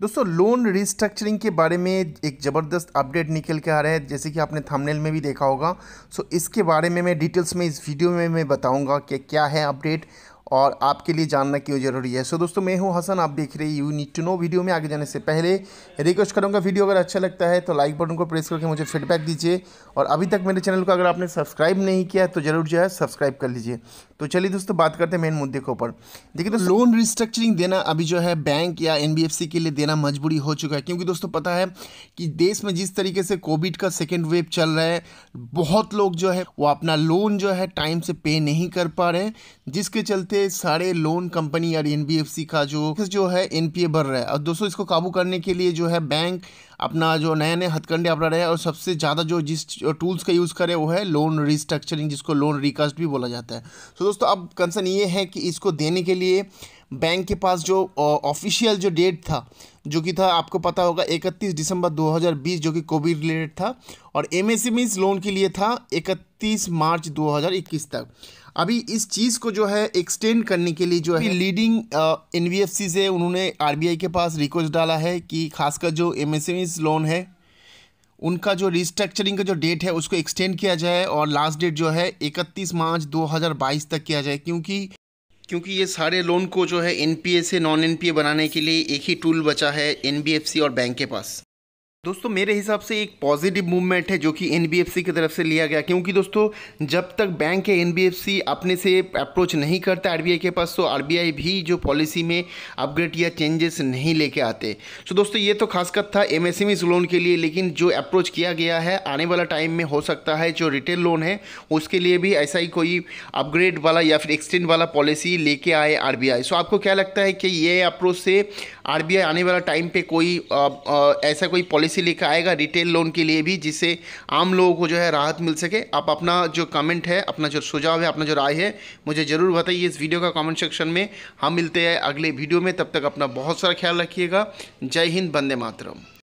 दोस्तों loan restructuring के बारे में एक ज़बरदस्त अपडेट निकल के आ रहा है जैसे कि आपने थंबनेल में भी देखा होगा सो इसके बारे में मैं डिटेल्स में इस वीडियो में मैं बताऊंगा कि क्या है अपडेट और आपके लिए जानना क्यों ज़रूरी है सो so, दोस्तों मैं हूं हसन आप देख रहे हैं you need to know video में आगे जाने से पहले रिक्वेस्ट करूंगा वीडियो अगर अच्छा लगता है तो लाइक बटन को प्रेस करके मुझे फीडबैक दीजिए और अभी तक मेरे चैनल को अगर आपने सब्सक्राइब नहीं किया है तो ज़रूर जो है सब्सक्राइब कर लीजिए तो चलिए दोस्तों बात करते हैं मेन मुद्दे के ऊपर देखिए दोस्तों लोन रिस्ट्रक्चरिंग देना अभी जो है बैंक या एन के लिए देना मजबूरी हो चुका है क्योंकि दोस्तों पता है कि देश में जिस तरीके से कोविड का सेकेंड वेव चल रहा है बहुत लोग जो है वो अपना लोन जो है टाइम से पे नहीं कर पा रहे हैं जिसके चलते से सारे लोन कंपनी और एनबीएफसी का जो जो है एनपीए बढ़ रहा है और दोस्तों इसको काबू करने के लिए जो है बैंक अपना जो नए नए हथकंडे अपना रहे हैं और सबसे ज़्यादा जो जिस टूल्स का यूज़ करें वो है लोन रिस्ट्रक्चरिंग जिसको लोन रिकास्ट भी बोला जाता है सो दोस्तों अब कंसर्न ये है कि इसको देने के लिए बैंक के पास जो ऑफिशियल जो डेट था जो कि था आपको पता होगा 31 दिसंबर 2020 जो कि कोविड रिलेटेड था और एम एस लोन के लिए था 31 मार्च 2021 तक अभी इस चीज़ को जो है एक्सटेंड करने के लिए जो है लीडिंग एन से उन्होंने आर के पास रिक्वेस्ट डाला है कि खासकर जो एम एस बिजनेस लोन है उनका जो रिस्ट्रक्चरिंग का जो डेट है उसको एक्सटेंड किया जाए और लास्ट डेट जो है 31 मार्च 2022 तक किया जाए क्योंकि क्योंकि ये सारे लोन को जो है एन से नॉन एन बनाने के लिए एक ही टूल बचा है एन और बैंक के पास दोस्तों मेरे हिसाब से एक पॉजिटिव मूवमेंट है जो कि एन की तरफ से लिया गया क्योंकि दोस्तों जब तक बैंक या एन अपने से अप्रोच नहीं करता आर के पास तो आर भी जो पॉलिसी में अपग्रेड या चेंजेस नहीं लेके आते सो दोस्तों ये तो खासकर था एम लोन e के लिए लेकिन जो अप्रोच किया गया है आने वाला टाइम में हो सकता है जो रिटेल लोन है उसके लिए भी ऐसा ही कोई अपग्रेड वाला या फिर एक्सटेंड वाला पॉलिसी लेके आए आर सो आपको क्या लगता है कि ये अप्रोच से आर आने वाला टाइम पर कोई ऐसा कोई पॉलिसी पॉलिसी लेकर आएगा रिटेल लोन के लिए भी जिससे आम लोगों को जो है राहत मिल सके आप अपना जो कमेंट है अपना जो सुझाव है अपना जो राय है मुझे ज़रूर बताइए इस वीडियो का कमेंट सेक्शन में हम मिलते हैं अगले वीडियो में तब तक अपना बहुत सारा ख्याल रखिएगा जय हिंद बंदे मातरम